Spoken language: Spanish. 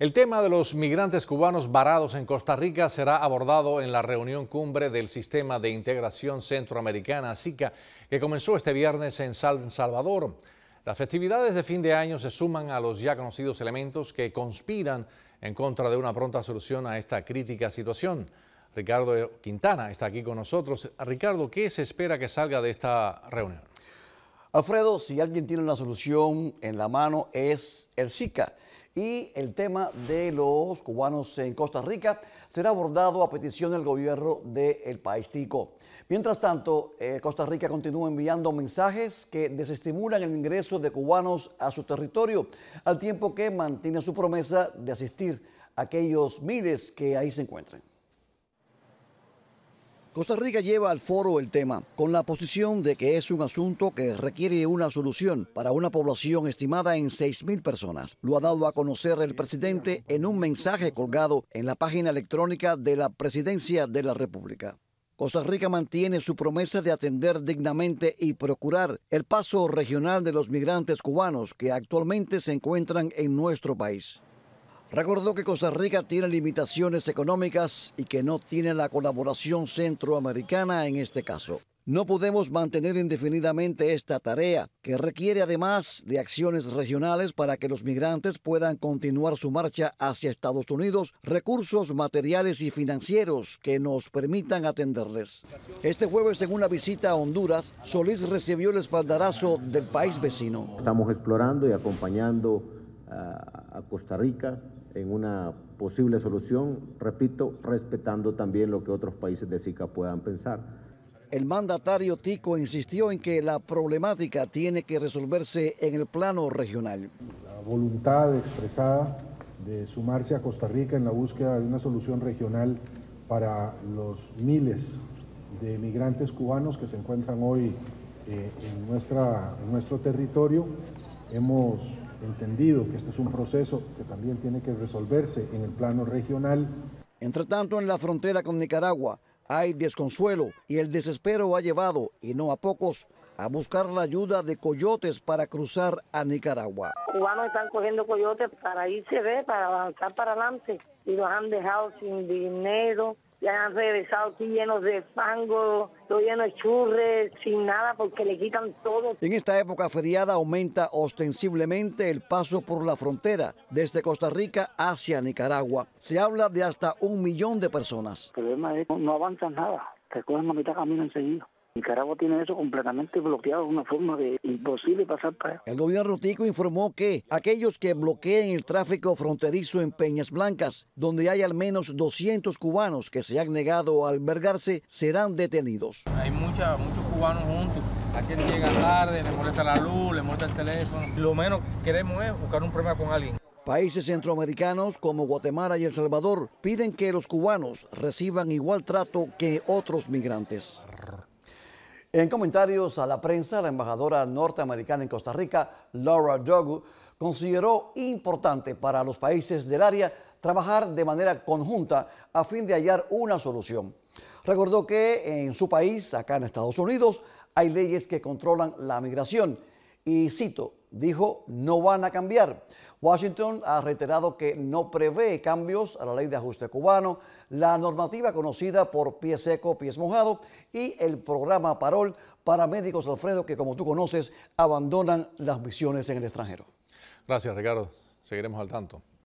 El tema de los migrantes cubanos varados en Costa Rica será abordado en la reunión cumbre del Sistema de Integración Centroamericana, SICA, que comenzó este viernes en San Salvador. Las festividades de fin de año se suman a los ya conocidos elementos que conspiran en contra de una pronta solución a esta crítica situación. Ricardo Quintana está aquí con nosotros. Ricardo, ¿qué se espera que salga de esta reunión? Alfredo, si alguien tiene una solución en la mano es el SICA y el tema de los cubanos en Costa Rica será abordado a petición del gobierno del país tico. Mientras tanto, eh, Costa Rica continúa enviando mensajes que desestimulan el ingreso de cubanos a su territorio, al tiempo que mantiene su promesa de asistir a aquellos miles que ahí se encuentren. Costa Rica lleva al foro el tema con la posición de que es un asunto que requiere una solución para una población estimada en 6.000 personas. Lo ha dado a conocer el presidente en un mensaje colgado en la página electrónica de la Presidencia de la República. Costa Rica mantiene su promesa de atender dignamente y procurar el paso regional de los migrantes cubanos que actualmente se encuentran en nuestro país. Recordó que Costa Rica tiene limitaciones económicas y que no tiene la colaboración centroamericana en este caso. No podemos mantener indefinidamente esta tarea, que requiere además de acciones regionales para que los migrantes puedan continuar su marcha hacia Estados Unidos, recursos materiales y financieros que nos permitan atenderles. Este jueves, en una visita a Honduras, Solís recibió el espaldarazo del país vecino. Estamos explorando y acompañando a, Costa Rica en una posible solución, repito, respetando también lo que otros países de SICA puedan pensar. El mandatario Tico insistió en que la problemática tiene que resolverse en el plano regional. La voluntad expresada de sumarse a Costa Rica en la búsqueda de una solución regional para los miles de migrantes cubanos que se encuentran hoy eh, en, nuestra, nuestro territorio. Hemos entendido que este es un proceso que también tiene que resolverse en el plano regional. Entre tanto, en la frontera con Nicaragua hay desconsuelo y el desespero ha llevado, y no a pocos, a buscar la ayuda de coyotes para cruzar a Nicaragua. Cubanos están cogiendo coyotes para irse, ¿ve? para avanzar para adelante y los han dejado sin dinero, ya han regresado aquí llenos de fango, todo lleno de churres, sin nada porque le quitan todo. En esta época feriada aumenta ostensiblemente el paso por la frontera desde Costa Rica hacia Nicaragua. Se habla de hasta un millón de personas. El problema es no avanzan nada, se cogen a mitad camino enseguida. Nicaragua tiene eso completamente bloqueado, es una forma de imposible pasar para allá. El gobierno tico informó que aquellos que bloqueen el tráfico fronterizo en Peñas Blancas, donde hay al menos 200 cubanos que se han negado a albergarse, serán detenidos. Hay muchos cubanos juntos. Aquí llegan tarde, le molesta la luz, le molesta el teléfono. Lo menos que queremos es buscar un problema con alguien. Países centroamericanos como Guatemala y El Salvador piden que los cubanos reciban igual trato que otros migrantes. En comentarios a la prensa, la embajadora norteamericana en Costa Rica, Laura Dogu, consideró importante para los países del área trabajar de manera conjunta a fin de hallar una solución. Recordó que en su país, acá en Estados Unidos, hay leyes que controlan la migración y cito, dijo no van a cambiar. Washington ha reiterado que no prevé cambios a la ley de ajuste cubano, la normativa conocida por pie seco, pies mojado y el programa Parol para médicos, Alfredo, que como tú conoces, abandonan las misiones en el extranjero. Gracias, Ricardo. Seguiremos al tanto.